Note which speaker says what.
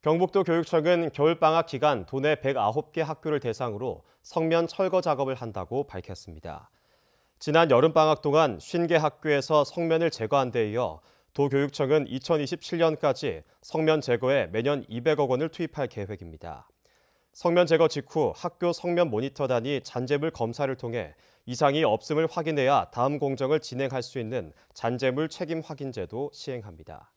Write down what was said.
Speaker 1: 경북도 교육청은 겨울방학 기간 도내 109개 학교를 대상으로 성면 철거 작업을 한다고 밝혔습니다. 지난 여름방학 동안 50개 학교에서 성면을 제거한 데 이어 도교육청은 2027년까지 성면 제거에 매년 200억 원을 투입할 계획입니다. 성면 제거 직후 학교 성면 모니터단이 잔재물 검사를 통해 이상이 없음을 확인해야 다음 공정을 진행할 수 있는 잔재물 책임 확인제도 시행합니다.